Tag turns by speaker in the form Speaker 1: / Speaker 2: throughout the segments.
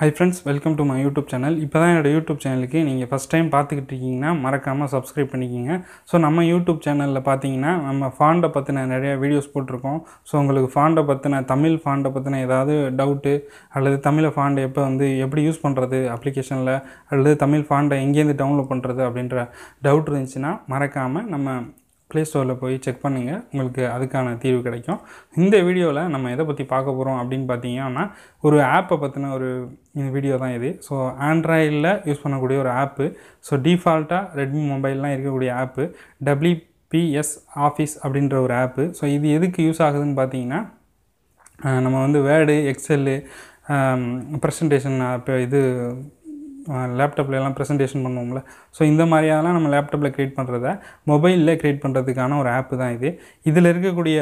Speaker 1: high friends welcome to my YouTube channel இப்போ தான் என்னோடய யூடியூப் சேனலுக்கு நீங்கள் ஃபஸ்ட் டைம் பார்த்துக்கிட்டு இருக்கீங்கன்னா மறக்காமல் சப்ஸ்கிரைப் பண்ணிக்கிங்க ஸோ நம்ம யூடியூப் சேனலில் பார்த்தீங்கன்னா நம்ம ஃபாண்டை பற்றின நிறையா வீடியோஸ் போட்டிருக்கோம் ஸோ உங்களுக்கு ஃபாண்டை பற்றின தமிழ் ஃபாண்டை பற்றின ஏதாவது டவுட்டு அல்லது தமிழை ஃபாண்டை எப்போ வந்து எப்படி யூஸ் பண்ணுறது அப்ளிகேஷனில் அல்லது தமிழ் ஃபாண்டை எங்கேருந்து டவுன்லோட் பண்ணுறது அப்படின்ற டவுட் இருந்துச்சுன்னா மறக்காமல் நம்ம ப்ளே ஸ்டோரில் போய் செக் பண்ணுங்கள் உங்களுக்கு அதுக்கான தீர்வு கிடைக்கும் இந்த வீடியோவில் நம்ம எதை பற்றி பார்க்க போகிறோம் அப்படின்னு பார்த்தீங்கன்னா ஒரு ஆப்பை பற்றின ஒரு வீடியோ தான் இது ஸோ ஆண்ட்ராய்டில் யூஸ் பண்ணக்கூடிய ஒரு ஆப்பு ஸோ டிஃபால்ட்டாக ரெட்மி மொபைல்லாம் இருக்கக்கூடிய ஆப்பு டபிள்யூபிஎஸ் ஆஃபீஸ் அப்படின்ற ஒரு ஆப்பு ஸோ இது எதுக்கு யூஸ் ஆகுதுன்னு பார்த்தீங்கன்னா நம்ம வந்து வேர்டு எக்ஸெல்லு ப்ரெசன்டேஷன் ஆப்பு இது லேப்டாப்லலாம் ப்ரெசன்டேஷன் பண்ணுவோம்ல ஸோ இந்த மாதிரியெல்லாம் நம்ம லேப்டாப்பில் க்ரியேட் பண்ணுறத மொபைலில் க்ரியேட் பண்ணுறதுக்கான ஒரு ஆப்பு தான் இது இதில் இருக்கக்கூடிய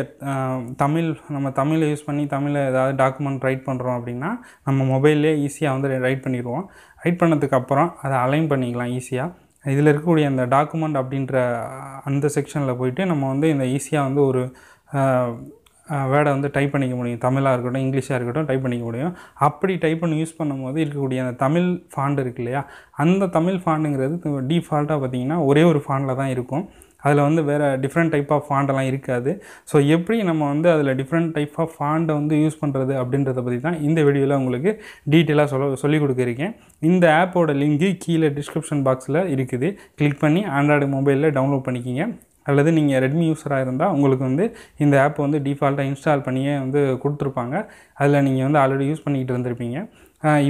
Speaker 1: தமிழ் நம்ம தமிழை யூஸ் பண்ணி தமிழில் ஏதாவது டாக்குமெண்ட் ரைட் பண்ணுறோம் அப்படின்னா நம்ம மொபைல்லே ஈஸியாக வந்து ரைட் பண்ணிடுவோம் ரைட் பண்ணதுக்கப்புறம் அதை அலைன் பண்ணிக்கலாம் ஈஸியாக இதில் இருக்கக்கூடிய அந்த டாக்குமெண்ட் அப்படின்ற அந்த செக்ஷனில் போயிட்டு நம்ம வந்து இந்த ஈஸியாக வந்து ஒரு வேர்டை வந்து டைப் பண்ணிக்க முடியும் தமிழாக இருக்கட்டும் இங்கிலீஷாக இருக்கட்டும் டைப் பண்ணிக்க முடியும் அப்படி டைப் பண்ணி யூஸ் பண்ணும்போது இருக்கக்கூடிய அந்த தமிழ் ஃபாண்ட் இருக்கு இல்லையா அந்த தமிழ் ஃபாண்டுங்கிறது டீஃபால்ட்டாக பார்த்திங்கன்னா ஒரே ஒரு ஃபாண்டில் தான் இருக்கும் அதில் வந்து வேறு டிஃப்ரெண்ட் டைப் ஆஃப் ஃபாண்டெல்லாம் இருக்காது ஸோ எப்படி நம்ம வந்து அதில் டிஃப்ரெண்ட் டைப் ஆஃப் ஃபாண்டை வந்து யூஸ் பண்ணுறது அப்படின்றத பற்றி தான் இந்த வீடியோவில் உங்களுக்கு டீட்டெயிலாக சொல்ல சொல்லிக் கொடுக்குறேன் இந்த ஆப்போட லிங்க்கு கீழே டிஸ்கிரிப்ஷன் பாக்ஸில் இருக்குது கிளிக் பண்ணி ஆண்ட்ராய்டு மொபைலில் டவுன்லோட் பண்ணிக்கிங்க அல்லது நீங்கள் ரெட்மி யூஸராக இருந்தால் உங்களுக்கு வந்து இந்த ஆப் வந்து டிஃபால்ட்டாக இன்ஸ்டால் பண்ணியே வந்து கொடுத்துருப்பாங்க அதில் நீங்கள் வந்து ஆல்ரெடி யூஸ் பண்ணிக்கிட்டு இருந்திருப்பீங்க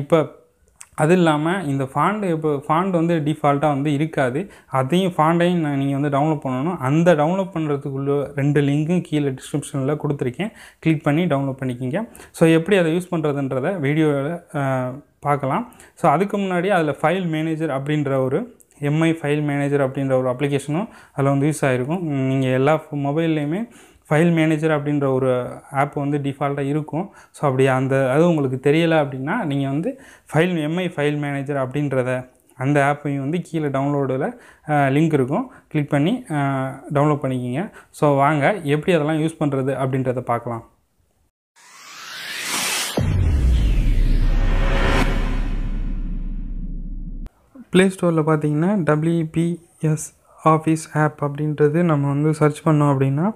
Speaker 1: இப்போ அது இல்லாமல் இந்த ஃபாண்டு இப்போ ஃபாண்ட் வந்து டிஃபால்ட்டாக வந்து இருக்காது அதையும் ஃபாண்டையும் நான் நீங்கள் வந்து டவுன்லோட் பண்ணணும் அந்த டவுன்லோட் பண்ணுறதுக்குள்ள ரெண்டு லிங்க்கும் கீழே டிஸ்கிரிப்ஷனில் கொடுத்துருக்கேன் கிளிக் பண்ணி டவுன்லோட் பண்ணிக்கிங்க ஸோ எப்படி அதை யூஸ் பண்ணுறதுன்றத வீடியோவில் பார்க்கலாம் ஸோ அதுக்கு முன்னாடி அதில் ஃபைல் மேனேஜர் அப்படின்ற ஒரு எம்ஐ ஃபைல் மேனேஜர் அப்படின்ற ஒரு அப்ளிகேஷனும் அதில் வந்து யூஸ் ஆகிருக்கும் நீங்கள் எல்லா மொபைல்லையுமே ஃபைல் மேனேஜர் அப்படின்ற ஒரு ஆப் வந்து டிஃபால்ட்டாக இருக்கும் ஸோ அப்படி அந்த அது உங்களுக்கு தெரியலை அப்படின்னா நீங்கள் வந்து ஃபைல் எம்ஐ ஃபைல் மேனேஜர் அப்படின்றத அந்த ஆப்பையும் வந்து கீழே டவுன்லோடில் லிங்க் இருக்கும் கிளிக் பண்ணி டவுன்லோட் பண்ணிக்கிங்க ஸோ வாங்க எப்படி அதெல்லாம் யூஸ் பண்ணுறது அப்படின்றத பார்க்கலாம் ப்ளே ஸ்டோரில் பார்த்தீங்கன்னா டபிள்யூபிஎஸ் ஆஃபீஸ் ஆப் அப்படின்றது நம்ம வந்து சர்ச் பண்ணோம் அப்படின்னா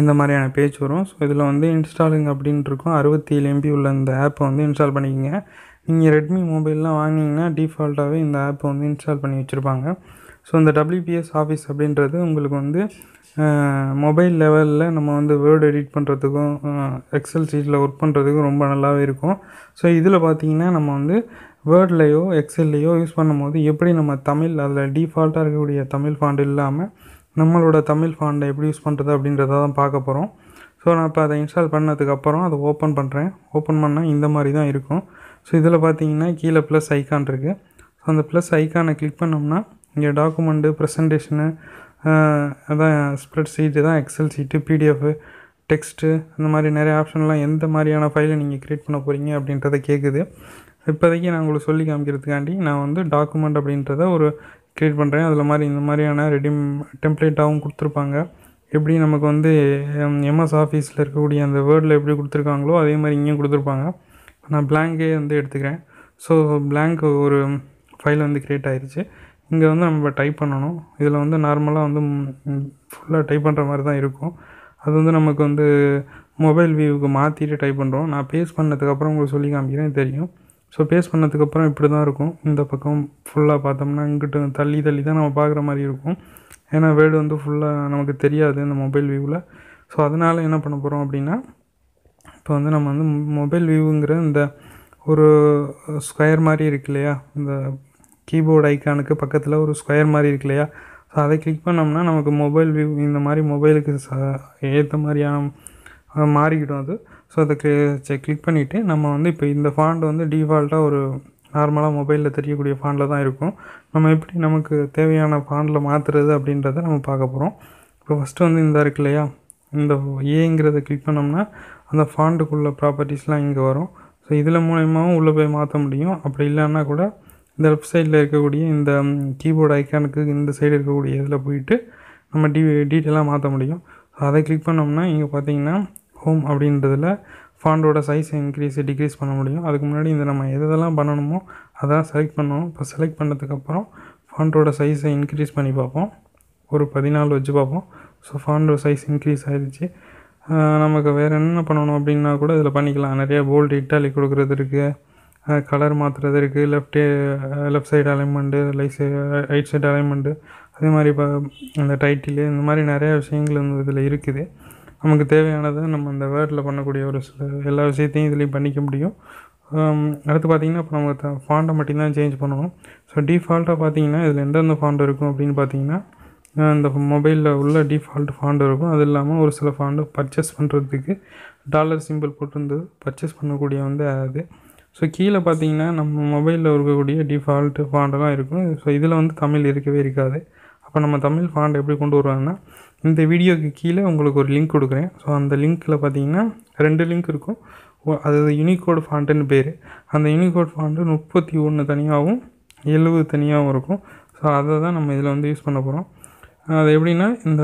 Speaker 1: இந்த மாதிரியான பேஜ் வரும் ஸோ இதில் வந்து இன்ஸ்டாலிங் அப்படின்ட்டு இருக்கும் அறுபத்தி ஏழு எம்பி உள்ள இந்த ஆப்பை வந்து இன்ஸ்டால் பண்ணிக்கோங்க நீங்கள் ரெட்மி மொபைல்லாம் வாங்கினீங்கன்னா டிஃபால்ட்டாகவே இந்த ஆப்பை வந்து இன்ஸ்டால் பண்ணி வச்சுருப்பாங்க ஸோ இந்த டபிள்யூபிஎஸ் ஆஃபீஸ் அப்படின்றது உங்களுக்கு வந்து மொபைல் லெவலில் நம்ம வந்து வேர்டு எடிட் பண்ணுறதுக்கும் எக்ஸல் சீட்டில் ஒர்க் பண்ணுறதுக்கும் ரொம்ப நல்லாவே இருக்கும் ஸோ இதில் பார்த்தீங்கன்னா நம்ம வந்து வேர்ட்லேயோ எக்ஸல்லையோ யூஸ் பண்ணும்போது எப்படி நம்ம தமிழ் அதில் டிஃபால்ட்டாக இருக்கக்கூடிய தமிழ் ஃபாண்ட் இல்லாமல் நம்மளோட தமிழ் ஃபாண்டை எப்படி யூஸ் பண்ணுறது அப்படின்றத தான் பார்க்க போகிறோம் ஸோ நான் இப்போ அதை இன்ஸ்டால் பண்ணதுக்கப்புறம் அதை ஓப்பன் பண்ணுறேன் ஓப்பன் பண்ணால் இந்த மாதிரி தான் இருக்கும் ஸோ இதில் பார்த்தீங்கன்னா கீழே ப்ளஸ் ஐக்கான் இருக்குது ஸோ அந்த ப்ளஸ் ஐக்கானை கிளிக் பண்ணோம்னா இங்கே டாக்குமெண்ட்டு ப்ரெசன்டேஷனு அதான் ஸ்ப்ரெட் ஷீட்டு தான் எக்ஸல் ஷீட்டு பிடிஎஃப் டெக்ஸ்ட்டு அந்த மாதிரி நிறைய ஆப்ஷன்லாம் எந்த மாதிரியான ஃபைலை நீங்கள் க்ரியேட் பண்ண போகிறீங்க அப்படின்றத கேட்குது இப்போதைக்கு நான் உங்களுக்கு சொல்லி காமிக்கிறதுக்காண்டி நான் வந்து டாக்குமெண்ட் அப்படின்றத ஒரு க்ரியேட் பண்ணுறேன் அதில் மாதிரி இந்த மாதிரியான ரெடிம் டெம்ப்ளேட்டாகவும் கொடுத்துருப்பாங்க எப்படி நமக்கு வந்து எம்எஸ் ஆஃபீஸில் இருக்கக்கூடிய அந்த வேர்டில் எப்படி கொடுத்துருக்காங்களோ அதே மாதிரி இங்கேயும் கொடுத்துருப்பாங்க நான் பிளாங்கே வந்து எடுத்துக்கிறேன் ஸோ பிளாங்க் ஒரு ஃபைல் வந்து க்ரியேட் ஆகிருச்சு இங்கே வந்து நம்ம டைப் பண்ணணும் இதில் வந்து நார்மலாக வந்து ஃபுல்லாக டைப் பண்ணுற மாதிரி தான் இருக்கும் அது வந்து நமக்கு வந்து மொபைல் வியூவுக்கு மாற்றிட்டு டைப் பண்ணுறோம் நான் பேஸ் பண்ணதுக்கப்புறம் உங்களுக்கு சொல்லி காமிக்கிறேன் தெரியும் ஸோ பேஸ் பண்ணதுக்கப்புறம் இப்படி தான் இருக்கும் இந்த பக்கம் ஃபுல்லாக பார்த்தோம்னா இங்கிட்ட தள்ளி தள்ளி தான் நம்ம பார்க்குற மாதிரி இருக்கும் ஏன்னா வேர்டு வந்து ஃபுல்லாக நமக்கு தெரியாது இந்த மொபைல் வியூவில் ஸோ அதனால் என்ன பண்ண போகிறோம் அப்படின்னா இப்போ வந்து நம்ம வந்து மொபைல் வியூங்கிற இந்த ஒரு ஸ்கொயர் மாதிரி இருக்கு இல்லையா இந்த கீபோர்டு ஐக்கானுக்கு பக்கத்தில் ஒரு ஸ்கொயர் மாதிரி இருக்கு இல்லையா ஸோ அதை கிளிக் பண்ணோம்னா நமக்கு மொபைல் வியூ இந்த மாதிரி மொபைலுக்கு ச ஏற்ற மாதிரியான மாறிக்கிடும் அது ஸோ அதை செக் கிளிக் பண்ணிவிட்டு நம்ம வந்து இப்போ இந்த ஃபாண்ட் வந்து டிஃபால்ட்டாக ஒரு நார்மலாக மொபைலில் தெரியக்கூடிய ஃபாண்டில் தான் இருக்கும் நம்ம எப்படி நமக்கு தேவையான ஃபாண்டில் மாற்றுறது அப்படின்றத நம்ம பார்க்க போகிறோம் இப்போ ஃபஸ்ட்டு வந்து இந்த இருக்கு இல்லையா இந்த ஏங்கிறத கிளிக் பண்ணோம்னா அந்த ஃபாண்டுக்குள்ள ப்ராப்பர்ட்டிஸ்லாம் இங்கே வரும் ஸோ இதில் மூலயமாவும் உள்ளே போய் மாற்ற முடியும் அப்படி இல்லைன்னா கூட இந்த லெஃப்ட் சைடில் இருக்கக்கூடிய இந்த கீபோர்டு ஐக்கானுக்கு இந்த சைடு இருக்கக்கூடிய இதில் போயிட்டு நம்ம டி டீட்டெயிலாக மாற்ற முடியும் ஸோ அதை கிளிக் பண்ணோம்னா இங்கே பார்த்தீங்கன்னா ஹோம் அப்படின்றதில் ஃபாண்டோட சைஸ் இன்க்ரீஸ் டிக்ரீஸ் பண்ண முடியும் அதுக்கு முன்னாடி இந்த நம்ம எதெல்லாம் பண்ணணுமோ அதெல்லாம் செலக்ட் பண்ணணும் இப்போ செலக்ட் பண்ணதுக்கப்புறம் ஃபாண்டோட சைஸை இன்க்ரீஸ் பண்ணி பார்ப்போம் ஒரு பதினாலு வச்சு பார்ப்போம் ஸோ ஃபாண்டோட சைஸ் இன்க்ரீஸ் ஆகிடுச்சு நமக்கு வேறு என்ன பண்ணணும் அப்படின்னா கூட இதில் பண்ணிக்கலாம் நிறைய போல்டு இட்டாலி கொடுக்குறது இருக்குது கலர் மாற்றுறது இருக்குது left left side alignment light side right side alignment அதே மாதிரி இப்போ அந்த டைட்டிலு இந்த மாதிரி நிறையா விஷயங்கள் இதில் இருக்குது நமக்கு தேவையானதை நம்ம அந்த வேர்டில் பண்ணக்கூடிய ஒரு சில எல்லா விஷயத்தையும் இதுலேயும் பண்ணிக்க முடியும் அடுத்து பார்த்திங்கன்னா இப்போ நம்ம த ஃபாண்டை மட்டும்தான் சேஞ்ச் பண்ணணும் ஸோ டிஃபால்ட்டாக பார்த்தீங்கன்னா இதில் எந்தெந்த ஃபாண்ட் இருக்கும் அப்படின்னு பார்த்தீங்கன்னா இந்த மொபைலில் உள்ள டிஃபால்ட் ஃபாண்ட் இருக்கும் அது இல்லாமல் ஒரு சில ஃபாண்டு பர்ச்சேஸ் பண்ணுறதுக்கு டாலர் சிம்பிள் போட்டிருந்தது பர்ச்சேஸ் பண்ணக்கூடிய வந்து அது ஸோ கீழே பார்த்தீங்கன்னா நம்ம மொபைலில் இருக்கக்கூடிய டிஃபால்ட்டு ஃபாண்டெல்லாம் இருக்கும் ஸோ இதில் வந்து தமிழ் இருக்கவே இருக்காது அப்போ நம்ம தமிழ் ஃபாண்ட் எப்படி கொண்டு வருவாங்கன்னா இந்த வீடியோக்கு கீழே உங்களுக்கு ஒரு லிங்க் கொடுக்குறேன் ஸோ அந்த லிங்க்கில் பார்த்தீங்கன்னா ரெண்டு லிங்க் இருக்கும் அது யூனிகோடு ஃபாண்ட்டுன்னு பேர் அந்த யூனிகோட் ஃபாண்ட்டு முப்பத்தி ஒன்று தனியாகவும் எழுபது தனியாகவும் இருக்கும் ஸோ அதை தான் நம்ம இதில் வந்து யூஸ் பண்ண போகிறோம் அது எப்படின்னா இந்த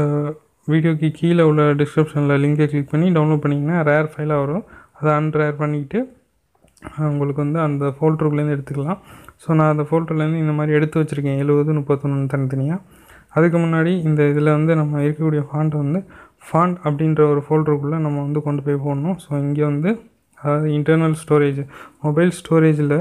Speaker 1: வீடியோக்கு கீழே உள்ள டிஸ்கிரிப்ஷனில் லிங்கை கிளிக் பண்ணி டவுன்லோட் பண்ணிங்கன்னா ரேர் ஃபைலாக வரும் அதை அன்ரேர் பண்ணிவிட்டு உங்களுக்கு வந்து அந்த ஃபோல்டருக்குள்ளேருந்து எடுத்துக்கலாம் ஸோ நான் அந்த ஃபோல்டர்லேருந்து இந்த மாதிரி எடுத்து வச்சுருக்கேன் எழுபது முப்பத்தொன்று தனித்தனியாக அதுக்கு முன்னாடி இந்த இதில் வந்து நம்ம இருக்கக்கூடிய ஃபாண்ட் வந்து ஃபாண்ட் அப்படின்ற ஒரு ஃபோல்டருக்குள்ளே நம்ம வந்து கொண்டு போய் போடணும் ஸோ இங்கே வந்து அதாவது இன்டர்னல் ஸ்டோரேஜ் மொபைல் ஸ்டோரேஜில்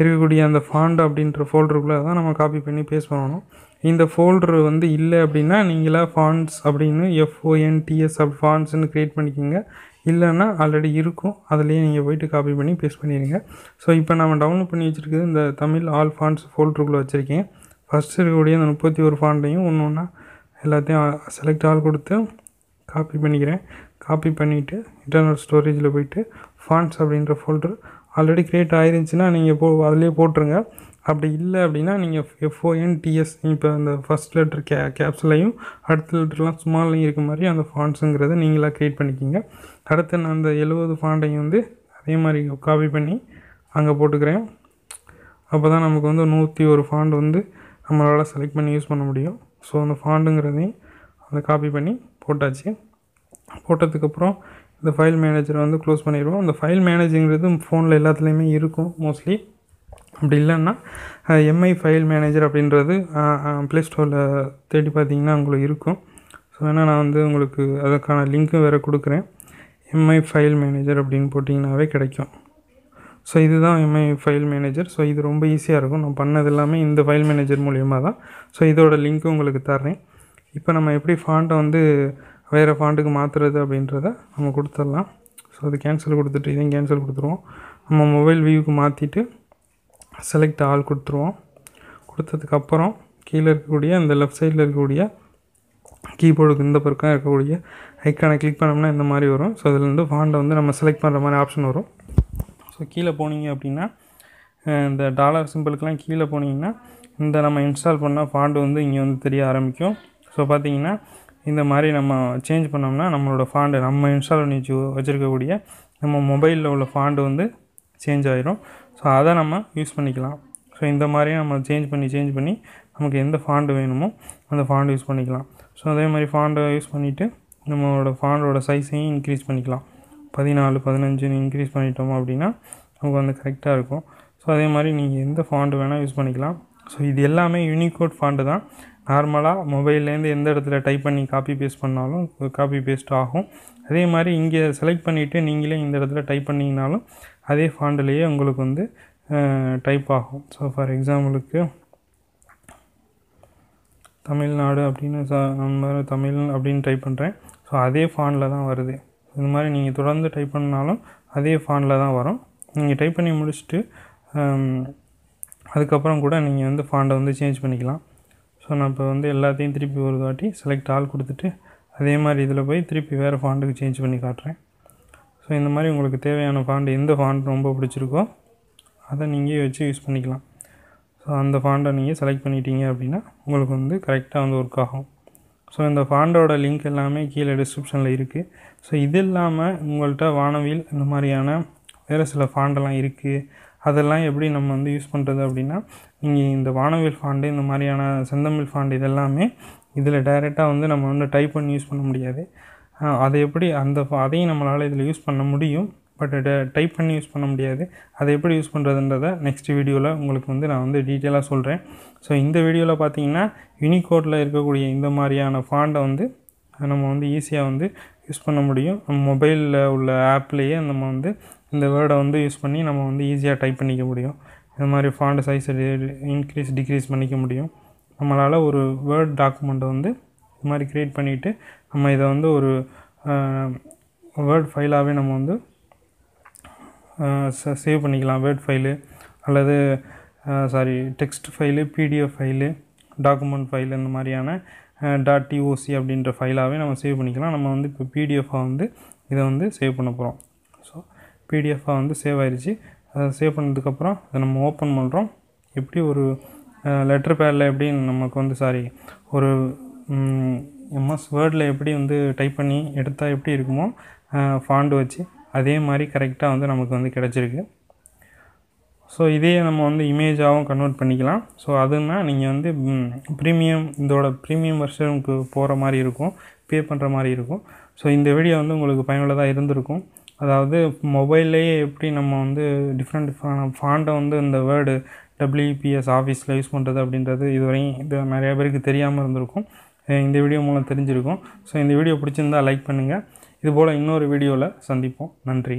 Speaker 1: இருக்கக்கூடிய அந்த ஃபாண்ட் அப்படின்ற ஃபோல்டருக்குள்ளே தான் நம்ம காப்பி பண்ணி பேஸ் பண்ணணும் இந்த ஃபோல்டர் வந்து இல்லை அப்படின்னா நீங்களாக ஃபாண்ட்ஸ் அப்படின்னு எஃப்ஓஎன்டிஎஸ் அப் ஃபாண்ட்ஸ்ன்னு க்ரியேட் பண்ணிக்கோங்க இல்லைன்னா ஆல்ரெடி இருக்கும் அதுலேயே நீங்கள் போயிட்டு காப்பி பண்ணி பேஸ்ட் பண்ணிடுங்க ஸோ இப்போ நம்ம டவுன்லோட் பண்ணி வச்சுருக்குது இந்த தமிழ் ஆல் ஃபாண்ட்ஸ் ஃபோல்டருக்குள்ளே வச்சுருக்கேன் ஃபஸ்ட்டு இருக்கக்கூடிய அந்த முப்பத்தி ஒரு ஃபாண்டையும் ஒன்று ஒன்றா எல்லாத்தையும் செலக்ட் ஆல் கொடுத்து காப்பி பண்ணிக்கிறேன் காப்பி பண்ணிவிட்டு இன்டர்னல் ஸ்டோரேஜில் போயிட்டு ஃபாண்ட்ஸ் அப்படின்ற ஃபோல்டர் ஆல்ரெடி க்ரியேட் ஆயிருந்துச்சுன்னா நீங்கள் போ அதிலே போட்டுருங்க அப்படி இல்லை அப்படின்னா நீங்கள் எஃப்ஓஎன்டிஎஸ் இப்போ அந்த ஃபஸ்ட் லெட்டர் கே கேப்ஸ்லையும் அடுத்த லெட்டர்லாம் சுமாலையும் இருக்க மாதிரி அந்த ஃபாண்ட்ஸுங்கிறத நீங்களாக க்ரியேட் பண்ணிக்கிங்க அடுத்து நான் அந்த எழுபது ஃபாண்டையும் வந்து அதே மாதிரி காப்பி பண்ணி அங்கே போட்டுக்கிறேன் அப்போ தான் நமக்கு வந்து நூற்றி ஒரு ஃபாண்ட் வந்து நம்மளால் செலக்ட் பண்ணி யூஸ் பண்ண முடியும் ஸோ அந்த ஃபாண்டுங்கிறதையும் அந்த காப்பி பண்ணி போட்டாச்சு போட்டதுக்கப்புறம் இந்த ஃபைல் மேனேஜரை வந்து க்ளோஸ் பண்ணிடுவோம் அந்த ஃபைல் மேனேஜிங்கிறது ஃபோனில் எல்லாத்துலேயுமே இருக்கும் மோஸ்ட்லி அப்படி இல்லைன்னா எம்ஐ ஃபைல் மேனேஜர் அப்படின்றது ப்ளே ஸ்டோரில் தேடி பார்த்தீங்கன்னா உங்களுக்கு இருக்கும் ஸோ வேணால் நான் வந்து உங்களுக்கு அதற்கான லிங்க்கும் வேறு கொடுக்குறேன் எம்ஐ ஃபைல் மேனேஜர் அப்படின்னு போட்டிங்கனாவே கிடைக்கும் ஸோ இதுதான் எம்ஐ ஃபைல் மேனேஜர் ஸோ இது ரொம்ப ஈஸியாக இருக்கும் நான் பண்ணது எல்லாமே இந்த ஃபைல் மேனேஜர் மூலியமாக தான் ஸோ இதோட லிங்க்கு உங்களுக்கு தர்றேன் இப்போ நம்ம எப்படி ஃபாண்ட்டை வந்து வேறு ஃபாண்ட்டுக்கு மாற்றுறது அப்படின்றத நம்ம கொடுத்துடலாம் ஸோ அது கேன்சல் கொடுத்துட்டு இதையும் கேன்சல் கொடுத்துருவோம் நம்ம மொபைல் வியூக்கு மாற்றிட்டு செலக்ட் ஆல் கொடுத்துருவோம் கொடுத்ததுக்கப்புறம் கீழே இருக்கக்கூடிய அந்த லெஃப்ட் சைடில் இருக்கக்கூடிய கீபோர்டுக்கு இந்த பக்கம் இருக்கக்கூடிய ஐக்கானை கிளிக் பண்ணோம்னா இந்த மாதிரி வரும் ஸோ அதுலேருந்து ஃபாண்டை வந்து நம்ம செலக்ட் பண்ணுற மாதிரி ஆப்ஷன் வரும் ஸோ கீழே போனீங்க அப்படின்னா இந்த டாலர் சிம்பிளுக்கெலாம் கீழே போனீங்கன்னா இந்த நம்ம இன்ஸ்டால் பண்ண ஃபாண்டு வந்து இங்கே வந்து தெரிய ஆரம்பிக்கும் ஸோ பார்த்தீங்கன்னா இந்த மாதிரி நம்ம சேஞ்ச் பண்ணோம்னா நம்மளோட ஃபாண்டு நம்ம இன்ஸ்டால் பண்ணி வச்சு வச்சுருக்கக்கூடிய நம்ம மொபைலில் உள்ள ஃபாண்டு வந்து சேஞ்ச் ஆகிரும் ஸோ அதை நம்ம யூஸ் பண்ணிக்கலாம் ஸோ இந்த மாதிரியே நம்ம சேஞ்ச் பண்ணி சேஞ்ச் பண்ணி நமக்கு எந்த ஃபாண்டு வேணுமோ அந்த ஃபாண்டு யூஸ் பண்ணிக்கலாம் ஸோ அதே மாதிரி ஃபாண்டை யூஸ் பண்ணிவிட்டு நம்மளோட ஃபாண்டோட சைஸையும் இன்க்ரீஸ் பண்ணிக்கலாம் பதினாலு பதினஞ்சுன்னு இன்க்ரீஸ் பண்ணிட்டோம் அப்படின்னா நமக்கு வந்து கரெக்டாக இருக்கும் ஸோ அதே மாதிரி நீங்கள் எந்த ஃபாண்டு வேணால் யூஸ் பண்ணிக்கலாம் ஸோ இது எல்லாமே யூனிகோட் ஃபாண்டு தான் நார்மலாக மொபைல்லேருந்து எந்த இடத்துல டைப் பண்ணி காப்பி பேஸ்ட் பண்ணாலும் காப்பி பேஸ்ட் ஆகும் அதே மாதிரி இங்கே செலக்ட் பண்ணிவிட்டு நீங்களே இந்த இடத்துல டைப் பண்ணிங்கனாலும் அதே ஃபாண்டுலேயே உங்களுக்கு வந்து டைப் ஆகும் ஸோ ஃபார் எக்ஸாம்பிளுக்கு தமிழ்நாடு அப்படின்னு ச நம்ம தமிழ் அப்படின்னு டைப் பண்ணுறேன் ஸோ அதே ஃபாண்டில் தான் வருது இந்த மாதிரி நீங்கள் தொடர்ந்து டைப் பண்ணாலும் அதே ஃபானில் தான் வரும் நீங்கள் டைப் பண்ணி முடிச்சுட்டு அதுக்கப்புறம் கூட நீங்கள் வந்து ஃபாண்டை வந்து சேஞ்ச் பண்ணிக்கலாம் ஸோ நான் இப்போ வந்து எல்லாத்தையும் திருப்பி ஒரு வாட்டி செலக்ட் ஆல் கொடுத்துட்டு அதே மாதிரி இதில் போய் திருப்பி வேறு ஃபாண்டுக்கு சேஞ்ச் பண்ணி காட்டுறேன் ஸோ இந்த மாதிரி உங்களுக்கு தேவையான ஃபாண்ட் எந்த ஃபாண்ட் ரொம்ப பிடிச்சிருக்கோ அதை நீங்கள் வச்சு யூஸ் பண்ணிக்கலாம் ஸோ அந்த ஃபாண்டை நீங்கள் செலக்ட் பண்ணிட்டீங்க அப்படின்னா உங்களுக்கு வந்து கரெக்டாக வந்து ஒர்க் ஆகும் ஸோ இந்த ஃபாண்டோட லிங்க் எல்லாமே கீழே டிஸ்கிரிப்ஷனில் இருக்குது ஸோ இது இல்லாமல் உங்கள்கிட்ட வானவில் இந்த மாதிரியான வேறு சில ஃபாண்டெல்லாம் இருக்குது அதெல்லாம் எப்படி நம்ம வந்து யூஸ் பண்ணுறது அப்படின்னா நீங்கள் இந்த வானவில் ஃபாண்டு இந்த மாதிரியான செந்தமிழ் ஃபாண்டு இதெல்லாமே இதில் டைரெக்டாக வந்து நம்ம வந்து டைப் பண்ணி யூஸ் பண்ண முடியாது அதை எப்படி அந்த அதையும் நம்மளால் இதில் யூஸ் பண்ண முடியும் பட் டைப் பண்ணி யூஸ் பண்ண முடியாது அதை எப்படி யூஸ் பண்ணுறதுன்றத நெக்ஸ்ட் வீடியோவில் உங்களுக்கு வந்து நான் வந்து டீட்டெயிலாக சொல்கிறேன் ஸோ இந்த வீடியோவில் பார்த்தீங்கன்னா யூனிகோடில் இருக்கக்கூடிய இந்த மாதிரியான ஃபாண்டை வந்து நம்ம வந்து ஈஸியாக வந்து யூஸ் பண்ண முடியும் நம்ம மொபைலில் உள்ள ஆப்லேயே நம்ம வந்து இந்த வேர்டை வந்து யூஸ் பண்ணி நம்ம வந்து ஈஸியாக டைப் பண்ணிக்க முடியும் இந்த மாதிரி ஃபாண்ட் சைஸை இன்க்ரீஸ் டிக்ரீஸ் பண்ணிக்க முடியும் நம்மளால் ஒரு வேர்ட் டாக்குமெண்ட்டை வந்து இது மாதிரி க்ரியேட் பண்ணிவிட்டு நம்ம இதை வந்து ஒரு வேர்ட் ஃபைலாகவே நம்ம வந்து சேவ் பண்ணிக்கலாம் வேர்ட் ஃபைலு அல்லது sorry text file PDF file document file இந்த மாதிரியான டாட் டிஓசி அப்படின்ற ஃபைலாகவே நம்ம சேவ் பண்ணிக்கலாம் நம்ம வந்து இப்போ பிடிஎஃபாக வந்து இதை வந்து சேவ் பண்ண போகிறோம் ஸோ பிடிஎஃபாக வந்து சேவ் ஆயிடுச்சு அதை சேவ் பண்ணதுக்கப்புறம் அதை நம்ம ஓப்பன் பண்ணுறோம் எப்படி ஒரு லெட்டர் பேரில் எப்படி நமக்கு வந்து சாரி ஒரு எம்எஸ் வேர்டில் எப்படி வந்து டைப் பண்ணி எடுத்தால் எப்படி இருக்குமோ ஃபாண்டு வச்சு அதே மாதிரி கரெக்டாக வந்து நமக்கு வந்து கிடச்சிருக்கு ஸோ இதையே நம்ம வந்து இமேஜாகவும் கன்வெர்ட் பண்ணிக்கலாம் ஸோ அதுனால் நீங்கள் வந்து ப்ரீமியம் இதோட ப்ரீமியம் வருஷனுக்கு போகிற மாதிரி இருக்கும் பே பண்ணுற மாதிரி இருக்கும் ஸோ இந்த வீடியோ வந்து உங்களுக்கு பயனுள்ளதாக இருந்திருக்கும் அதாவது மொபைல்லையே எப்படி நம்ம வந்து டிஃப்ரெண்ட் ஃபாண்டை வந்து இந்த வேர்டு டபிள்யூபிஎஸ் ஆஃபீஸில் யூஸ் பண்ணுறது அப்படின்றது இதுவரையும் இது நிறையா பேருக்கு தெரியாமல் இருந்திருக்கும் இந்த வீடியோ மூலம் தெரிஞ்சிருக்கும் ஸோ இந்த வீடியோ பிடிச்சிருந்தால் லைக் பண்ணுங்கள் இதுபோல் இன்னொரு வீடியோவில் சந்திப்போம் நன்றி